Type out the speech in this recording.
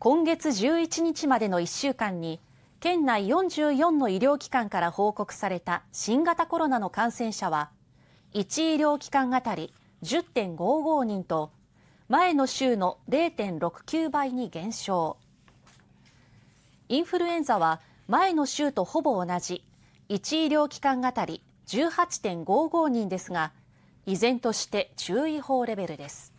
今月11日までの1週間に県内44の医療機関から報告された新型コロナの感染者は1医療機関あたり10.55人と前の週の0.69倍に減少インフルエンザは前の週とほぼ同じ1医療機関あたり18.55人ですが依然として注意報レベルです